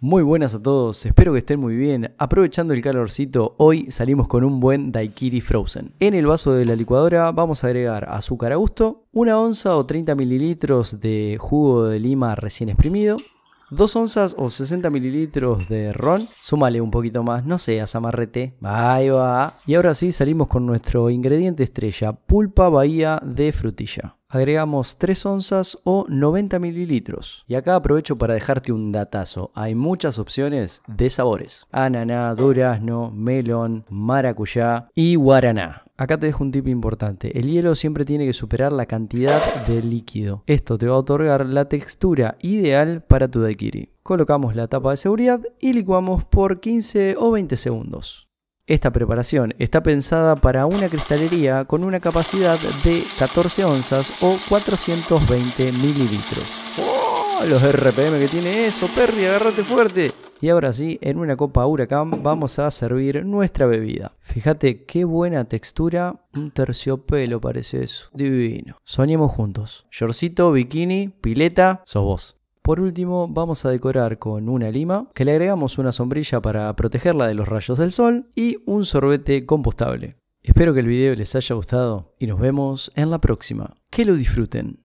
Muy buenas a todos, espero que estén muy bien. Aprovechando el calorcito, hoy salimos con un buen daikiri frozen. En el vaso de la licuadora vamos a agregar azúcar a gusto, una onza o 30 mililitros de jugo de lima recién exprimido, 2 onzas o 60 mililitros de ron, súmale un poquito más, no sé, zamarrete. Bye va. Y ahora sí salimos con nuestro ingrediente estrella, pulpa bahía de frutilla. Agregamos 3 onzas o 90 mililitros. Y acá aprovecho para dejarte un datazo. Hay muchas opciones de sabores. Ananá, durazno, melón, maracuyá y guaraná. Acá te dejo un tip importante. El hielo siempre tiene que superar la cantidad de líquido. Esto te va a otorgar la textura ideal para tu daiquiri. Colocamos la tapa de seguridad y licuamos por 15 o 20 segundos. Esta preparación está pensada para una cristalería con una capacidad de 14 onzas o 420 mililitros. ¡Oh! Los RPM que tiene eso, Perry, agárrate fuerte. Y ahora sí, en una copa huracán vamos a servir nuestra bebida. Fíjate qué buena textura, un terciopelo parece eso. Divino. Soñemos juntos. Yorcito, bikini, pileta, sos vos. Por último, vamos a decorar con una lima, que le agregamos una sombrilla para protegerla de los rayos del sol y un sorbete compostable. Espero que el video les haya gustado y nos vemos en la próxima. Que lo disfruten.